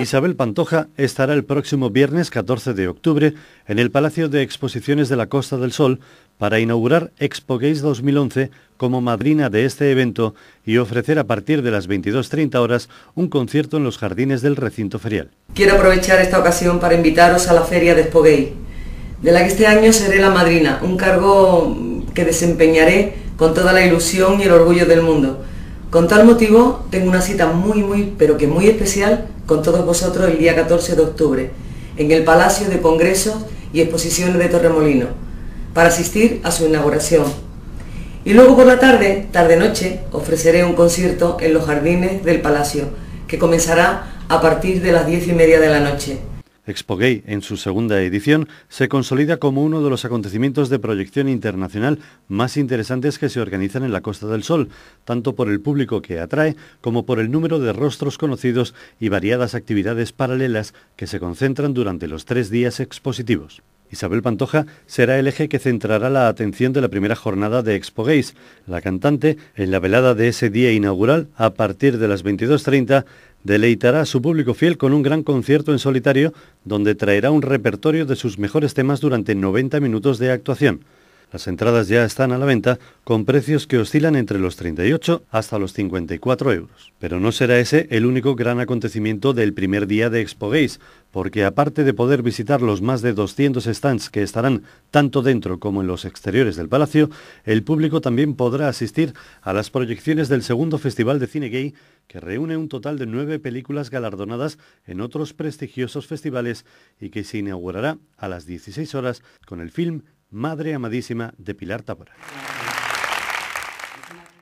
Isabel Pantoja estará el próximo viernes 14 de octubre en el Palacio de Exposiciones de la Costa del Sol para inaugurar Expo Gays 2011 como madrina de este evento y ofrecer a partir de las 22.30 horas un concierto en los jardines del recinto ferial. Quiero aprovechar esta ocasión para invitaros a la feria de Expo de la que este año seré la madrina, un cargo que desempeñaré con toda la ilusión y el orgullo del mundo con tal motivo, tengo una cita muy, muy, pero que muy especial con todos vosotros el día 14 de octubre, en el Palacio de Congresos y Exposiciones de Torremolino, para asistir a su inauguración. Y luego por la tarde, tarde-noche, ofreceré un concierto en los jardines del Palacio, que comenzará a partir de las diez y media de la noche. Expo Gay, en su segunda edición, se consolida como uno de los acontecimientos de proyección internacional más interesantes que se organizan en la Costa del Sol, tanto por el público que atrae como por el número de rostros conocidos y variadas actividades paralelas que se concentran durante los tres días expositivos. Isabel Pantoja será el eje que centrará la atención de la primera jornada de Expo Gays. La cantante, en la velada de ese día inaugural, a partir de las 22.30, deleitará a su público fiel con un gran concierto en solitario, donde traerá un repertorio de sus mejores temas durante 90 minutos de actuación. Las entradas ya están a la venta con precios que oscilan entre los 38 hasta los 54 euros. Pero no será ese el único gran acontecimiento del primer día de Expo Gays, porque aparte de poder visitar los más de 200 stands que estarán tanto dentro como en los exteriores del palacio, el público también podrá asistir a las proyecciones del segundo Festival de Cine Gay, que reúne un total de nueve películas galardonadas en otros prestigiosos festivales y que se inaugurará a las 16 horas con el film Madre Amadísima de Pilar Tabora.